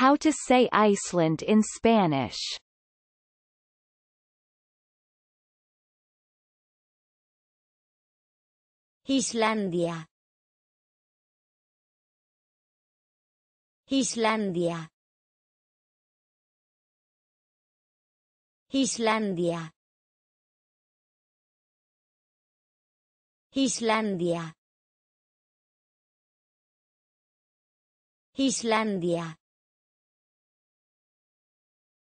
How to say Iceland in Spanish Islandia Islandia Islandia Islandia Islandia